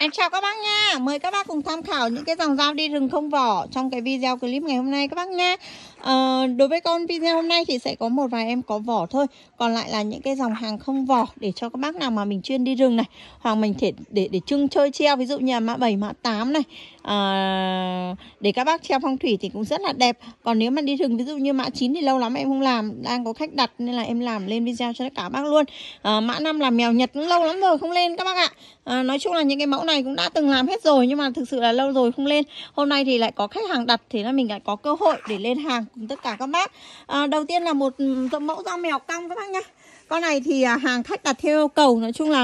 Em chào các bác nha Mời các bác cùng tham khảo những cái dòng dao đi rừng không vỏ Trong cái video clip ngày hôm nay các bác nha à, đối với con video hôm nay thì sẽ có một vài em có vỏ thôi còn lại là những cái dòng hàng không vỏ để cho các bác nào mà mình chuyên đi rừng này hoặc mình thể để để trưng chơi treo ví dụ như là mã 7 mã 8 này à, để các bác treo phong thủy thì cũng rất là đẹp còn nếu mà đi rừng ví dụ như mã 9 thì lâu lắm em không làm đang có khách đặt nên là em làm lên video cho tất cả bác luôn à, mã 5 là mèo nhật cũng lâu lắm rồi không lên các bác ạ à, nói chung là những cái mẫu này cũng đã từng làm hết rồi nhưng mà thực sự là lâu rồi không lên hôm nay thì lại có khách hàng đặt thì là mình lại có cơ hội để lên hàng cùng tất cả các bác à, Đầu tiên là một ừ, mẫu dao mèo cong các bác nhá Con này thì à, hàng khách đặt theo yêu cầu Nói chung là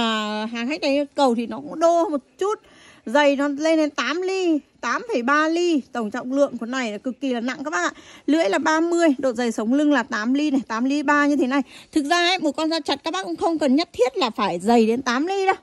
hàng khách đặt yêu cầu thì nó cũng đô một chút Dày nó lên đến 8 ly 8,3 ly Tổng trọng lượng của này là cực kỳ là nặng các bác ạ Lưỡi là 30, độ dày sống lưng là 8 ly này 8 ly 3 như thế này Thực ra ấy, một con dao chặt các bác cũng không cần nhất thiết là phải dày đến 8 ly đâu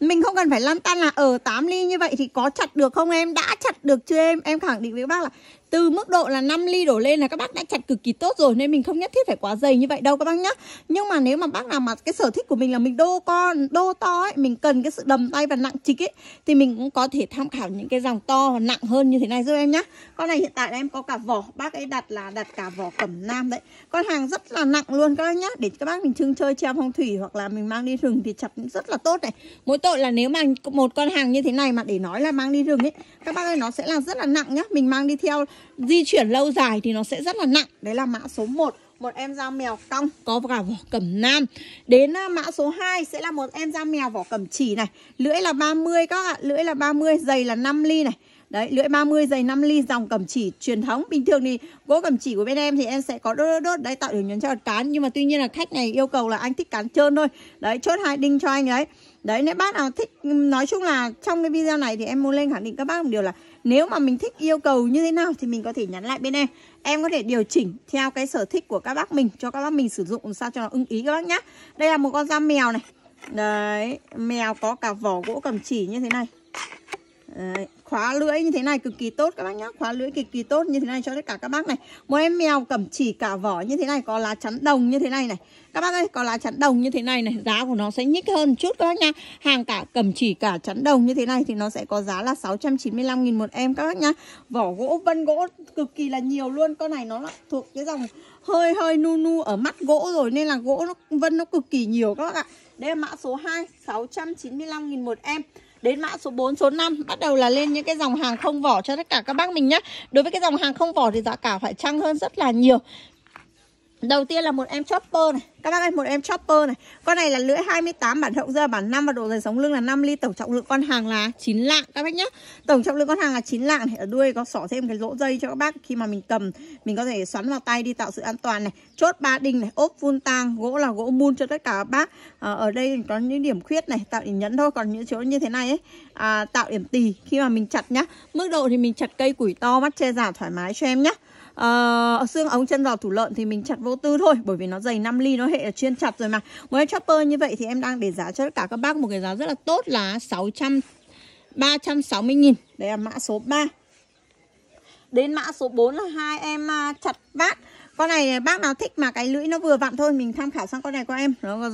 mình không cần phải lăn tăn là ở ờ, 8 ly như vậy thì có chặt được không em? Đã chặt được chưa em? Em khẳng định với các bác là từ mức độ là 5 ly đổ lên là các bác đã chặt cực kỳ tốt rồi nên mình không nhất thiết phải quá dày như vậy đâu các bác nhá nhưng mà nếu mà bác nào mà cái sở thích của mình là mình đô con đô to ấy mình cần cái sự đầm tay và nặng trịch ấy thì mình cũng có thể tham khảo những cái dòng to và nặng hơn như thế này giúp em nhá con này hiện tại là em có cả vỏ bác ấy đặt là đặt cả vỏ cẩm nam đấy con hàng rất là nặng luôn các bác nhá để các bác mình trưng chơi treo phong thủy hoặc là mình mang đi rừng thì chặt rất là tốt này mỗi tội là nếu mà một con hàng như thế này mà để nói là mang đi rừng ấy các bác ơi nó sẽ là rất là nặng nhá Mình mang đi theo di chuyển lâu dài thì nó sẽ rất là nặng Đấy là mã số 1 một em dao mèo cong có cả vỏ cẩm nam Đến à, mã số 2 sẽ là một em dao mèo vỏ cẩm chỉ này Lưỡi là 30 các bạn ạ Lưỡi là 30, dày là 5 ly này Đấy, lưỡi 30 dày 5 ly dòng cầm chỉ truyền thống. Bình thường thì gỗ cầm chỉ của bên em thì em sẽ có đốt đốt, đốt đấy tạo đường nhấn cho cán nhưng mà tuy nhiên là khách này yêu cầu là anh thích cán trơn thôi. Đấy, chốt hai đinh cho anh đấy. Đấy nếu bác nào thích nói chung là trong cái video này thì em muốn lên khẳng định các bác một điều là nếu mà mình thích yêu cầu như thế nào thì mình có thể nhắn lại bên em. Em có thể điều chỉnh theo cái sở thích của các bác mình cho các bác mình sử dụng sao cho nó ưng ý các bác nhá. Đây là một con giam mèo này. Đấy, mèo có cả vỏ gỗ cầm chỉ như thế này. Đấy, khóa lưỡi như thế này cực kỳ tốt các bác nhá khóa lưỡi cực kỳ tốt như thế này cho tất cả các bác này một em mèo cẩm chỉ cả vỏ như thế này có lá chắn đồng như thế này này các bác ơi có lá chắn đồng như thế này này giá của nó sẽ nhích hơn chút các bác nhá hàng cả cẩm chỉ cả chắn đồng như thế này thì nó sẽ có giá là 695.000 một em các bác nhá vỏ gỗ vân gỗ cực kỳ là nhiều luôn con này nó thuộc cái dòng hơi hơi nu nu ở mắt gỗ rồi nên là gỗ nó vân nó cực kỳ nhiều các bác ạ đây là mã số 2 695.000 một em Đến mã số 4, số 5 bắt đầu là lên những cái dòng hàng không vỏ cho tất cả các bác mình nhé Đối với cái dòng hàng không vỏ thì giá cả phải chăng hơn rất là nhiều Đầu tiên là một em chopper này Các bác ơi một em chopper này Con này là lưỡi 28 bản hậu dơ bản 5 Và độ dày sống lưng là 5 ly Tổng trọng lượng con hàng là 9 lạng các bác nhé Tổng trọng lượng con hàng là 9 lạng này. Ở đuôi có xỏ thêm cái lỗ dây cho các bác Khi mà mình cầm mình có thể xoắn vào tay đi tạo sự an toàn này Chốt ba đinh này ốp vun tang Gỗ là gỗ mun cho tất cả các bác à, Ở đây có những điểm khuyết này Tạo điểm nhẫn thôi Còn những chỗ như thế này ấy à, Tạo điểm tì khi mà mình chặt nhá Mức độ thì mình chặt cây củi to mắt che giả thoải mái cho em nhá uh, xương ống chân giò thủ lợn thì mình chặt vô tư thôi bởi vì nó dày 5 ly nó hệ là chuyên chặt rồi mà với chopper như vậy thì em đang để giá cho tất cả các bác một cái giá rất là tốt là 600 360 000 Đây là mã số 3 Đến mã số 4 là hai em à, chặt vát con này bác nào thích mà cái lưỡi nó vừa vặn thôi mình tham khảo sang con này của em nó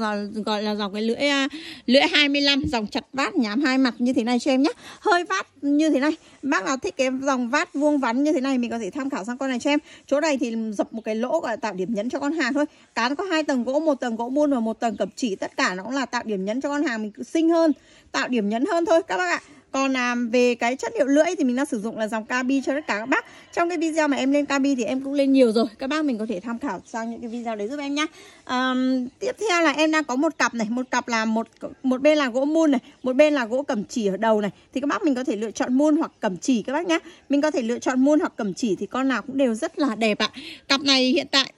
gọi là dòng cái lưỡi à, lưỡi 25 dòng chặt vát nhám hai mặt như thế này cho em nhé hơi vát như thế này bác nào thích cái dòng vát vuông vắn như thế này mình có thể tham khảo sang con này cho em chỗ này thì dập một cái lỗ gọi là tạo điểm nhấn cho con hàng thôi cán có hai tầng gỗ một tầng gỗ buôn và một tầng cẩm chỉ tất cả nó cũng là tạo điểm nhấn cho con hàng mình xinh hơn tạo điểm nhấn hơn thôi các bác ạ còn à, về cái chất liệu lưỡi thì mình đang sử dụng là dòng Kabi cho tất cả các bác Trong cái video mà em lên Kabi thì em cũng lên nhiều rồi Các bác mình có thể tham khảo sang những cái video đấy giúp em nhé à, Tiếp theo là em đang có một cặp này Một cặp là một một bên là gỗ mun này Một bên là gỗ cẩm chỉ ở đầu này Thì các bác mình có thể lựa chọn mun hoặc cẩm chỉ các bác nhá Mình có thể lựa chọn mun hoặc cẩm chỉ thì con nào cũng đều rất là đẹp ạ Cặp này hiện tại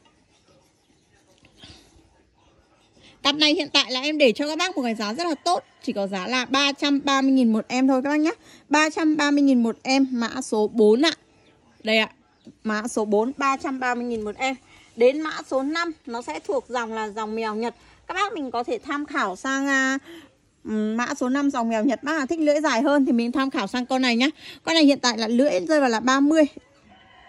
Cặp này hiện tại là em để cho các bác một cái giá rất là tốt Chỉ có giá là 330.000 một em thôi các bác nhé 330.000 một em mã số 4 ạ Đây ạ Mã số 4 330.000 một em Đến mã số 5 nó sẽ thuộc dòng là dòng mèo Nhật Các bác mình có thể tham khảo sang uh, mã số 5 dòng mèo Nhật bác là thích lưỡi dài hơn thì mình tham khảo sang con này nhá. Con này hiện tại là lưỡi rơi vào là 30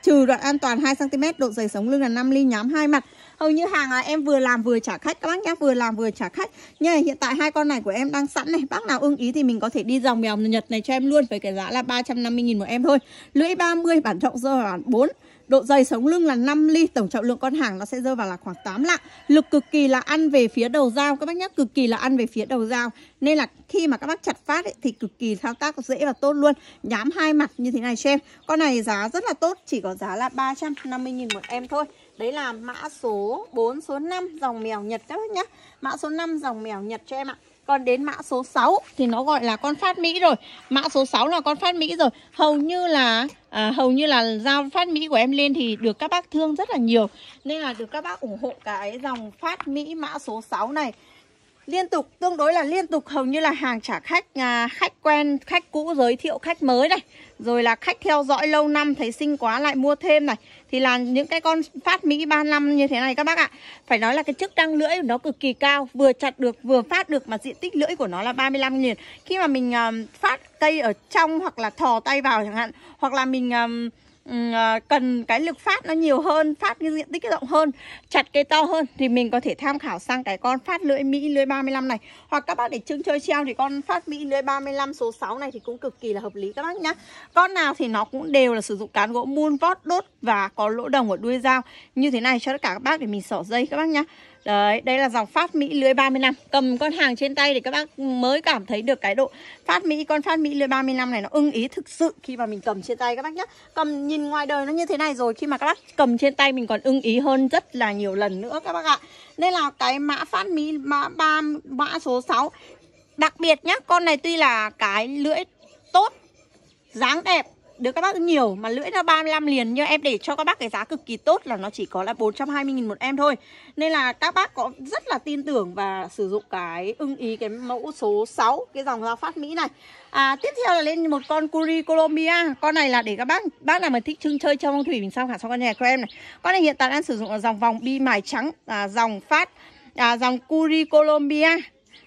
trừ đoạn an toàn 2 cm, độ dày sống lưng là 5 ly nhám hai mặt. Hầu như hàng là em vừa làm vừa trả khách các bác nhá, vừa làm vừa trả khách. Nhưng mà hiện tại hai con này của em đang sẵn này, bác nào ưng ý thì mình có thể đi dòng mèo Nhật này cho em luôn với cái giá là 350 000 một em thôi. Lưỡi 30 bản trọng rơi bản 4 Độ dày sống lưng là 5 ly, tổng trọng lượng con hàng nó sẽ rơi vào là khoảng 8 lạng. Lực cực kỳ là ăn về phía đầu dao các bác nhé, cực kỳ là ăn về phía đầu dao. Nên là khi mà các bác chặt phát ấy, thì cực kỳ thao tác dễ và tốt luôn. Nhám hai mặt như thế này cho em. Con này giá rất là tốt, chỉ có giá là 350 000 một em thôi. Đấy là mã số 4, số 5 dòng mèo Nhật các bác nhá. Mã số 5 dòng mèo Nhật cho em ạ. Còn đến mã số 6 thì nó gọi là con phát Mỹ rồi. Mã số 6 là con phát Mỹ rồi. Hầu như là à, hầu như là giao phát Mỹ của em lên thì được các bác thương rất là nhiều. Nên là được các bác ủng hộ cái dòng phát Mỹ mã số 6 này liên tục tương đối là liên tục hầu như là hàng trả khách à, khách quen khách cũ giới thiệu khách mới này rồi là khách theo dõi lâu năm thấy xinh quá lại mua thêm này thì là những cái con phát mỹ 35 như thế này các bác ạ phải nói là cái chức năng lưỡi của nó cực kỳ cao vừa chặt được vừa phát được mà diện tích lưỡi của nó là 35 nghìn khi mà mình um, phát cây ở trong hoặc là thò tay vào chẳng hạn hoặc là mình um, À, cần cái lực phát nó nhiều hơn phát cái diện tích rộng hơn chặt cây to hơn thì mình có thể tham khảo sang cái con phát lưỡi Mỹ lưỡi 35 này hoặc các bác để trưng chơi treo thì con phát Mỹ lưỡi 35 số 6 này thì cũng cực kỳ là hợp lý các bác nhá con nào thì nó cũng đều là sử dụng cán gỗ muôn vót đốt và có lỗ đồng ở đuôi dao như thế này cho tất cả các bác để mình xỏ dây các bác nhá Đấy, đây là dòng phát Mỹ lưới 30 năm Cầm con hàng trên tay để các bác mới cảm thấy được cái độ phát Mỹ Con phát Mỹ lưới 30 năm này nó ưng ý thực sự khi mà mình cầm trên tay các bác nhé Cầm nhìn ngoài đời nó như thế này rồi Khi mà các bác cầm trên tay mình còn ưng ý hơn rất là nhiều lần nữa các bác ạ nên là cái mã phát Mỹ mã, 3, mã số 6 Đặc biệt nhá, con này tuy là cái lưỡi tốt, dáng đẹp được các bác nhiều mà lưỡi là 35 liền nhưng em để cho các bác cái giá cực kỳ tốt là nó chỉ có là 420 000 một em thôi. Nên là các bác có rất là tin tưởng và sử dụng cái ưng ý cái mẫu số 6 cái dòng dao phát Mỹ này. À, tiếp theo là lên một con Curi Colombia. Con này là để các bác bác nào mà thích trưng chơi trong phong thủy mình sao cả xong con nhà của em này. Con này hiện tại đang sử dụng là dòng vòng bi mài trắng à, dòng phát à, dòng Curi Colombia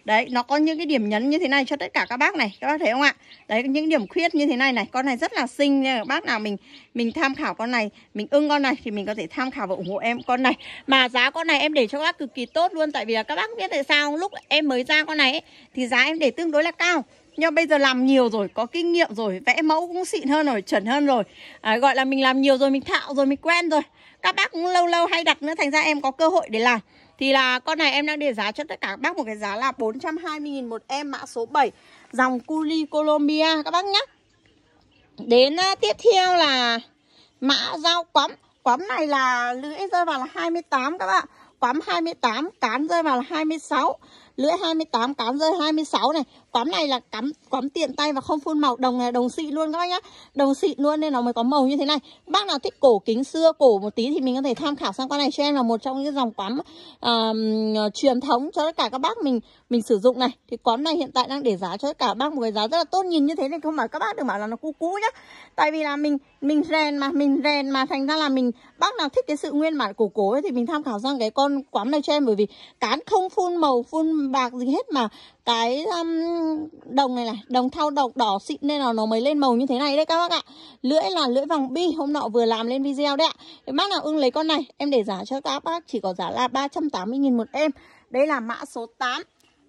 Đấy, nó có những cái điểm nhấn như thế này cho tất cả các bác này, các bác thấy không ạ? Đấy, những điểm khuyết như thế này này, con này rất là xinh nha các bác nào mình mình tham khảo con này, mình ưng con này thì mình có thể tham khảo và ủng hộ em con này. Mà giá con này em để cho các bác cực kỳ tốt luôn tại vì là các bác biết tại sao lúc em mới ra con này ấy, thì giá em để tương đối là cao. Nhưng bây giờ làm nhiều rồi, có kinh nghiệm rồi, vẽ mẫu cũng xịn hơn rồi, chuẩn hơn rồi. À, gọi là mình làm nhiều rồi, mình thạo rồi, mình quen rồi. Các bác cũng lâu lâu hay đặt nữa, thành ra em có cơ hội để làm. Thì là con này em đang để giá cho tất cả các bác một cái giá là 420.000 một em mã số 7 Dòng Culi Colombia các bác nhé Đến à, tiếp theo là mã rau quắm Quắm này là lưỡi rơi vào là 28 các bạn Quắm 28, cán rơi vào là 26 lưỡi 28 cám rơi 26 này quắm này là cắm cắm tiện tay và không phun màu đồng này đồng xịn luôn các bác nhá đồng xịn luôn nên nó mới có màu như thế này bác nào thích cổ kính xưa cổ một tí thì mình có thể tham khảo sang con này cho em là một trong những dòng quắm uh, ờ, truyền thống cho tất cả các bác mình mình sử dụng này thì quắm này hiện tại đang để giá cho tất cả bác một cái giá rất là tốt nhìn như thế này không phải các bác đừng bảo là nó cũ cũ nhá tại vì là mình mình rèn mà mình rèn mà thành ra là mình bác nào thích cái sự nguyên bản cổ cổ ấy, thì mình tham khảo sang cái con quắm này cho em bởi vì cán không phun màu phun bạc gì hết mà cái um, đồng này này đồng thau độc đỏ xịn nên là nó mới lên màu như thế này đấy các bác ạ lưỡi là lưỡi vòng bi hôm nọ vừa làm lên video đấy ạ Để bác nào ưng lấy con này em để giá cho các bác chỉ có giá là 380.000 một em đây là mã số 8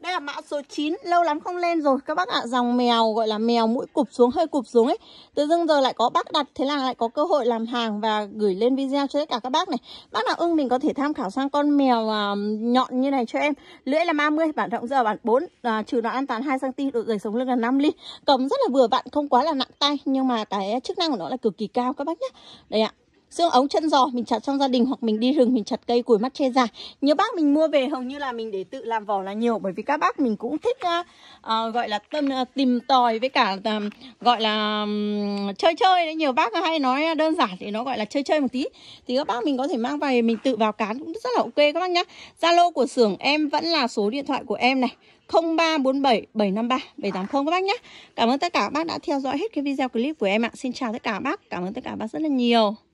đây là mã số 9, lâu lắm không lên rồi các bác ạ. À, dòng mèo gọi là mèo mũi cụp xuống, hơi cụp xuống ấy. từ dưng giờ lại có bác đặt, thế là lại có cơ hội làm hàng và gửi lên video cho tất cả các bác này. Bác nào ưng mình có thể tham khảo sang con mèo à, nhọn như này cho em. Lưỡi là 30, bản rộng giờ bản 4, à, trừ đoạn an toàn 2cm, độ dày sống lưng là 5 ly. Cầm rất là vừa vặn, không quá là nặng tay, nhưng mà cái chức năng của nó là cực kỳ cao các bác nhé. Đây ạ, à, xương ống chân giò mình chặt trong gia đình hoặc mình đi rừng mình chặt cây củi mắt che dài nhiều bác mình mua về hầu như là mình để tự làm vỏ là nhiều bởi vì các bác mình cũng thích uh, gọi là tâm uh, tìm tòi với cả uh, gọi là um, chơi chơi đấy nhiều bác hay nói đơn giản thì nó gọi là chơi chơi một tí thì các bác mình có thể mang về mình tự vào cán cũng rất là ok các bác nhá zalo của xưởng em vẫn là số điện thoại của em này 0347 753 780 các bác nhé Cảm ơn tất cả các bác đã theo dõi hết cái video clip của em ạ Xin chào tất cả các bác, cảm ơn tất cả các bác rất là nhiều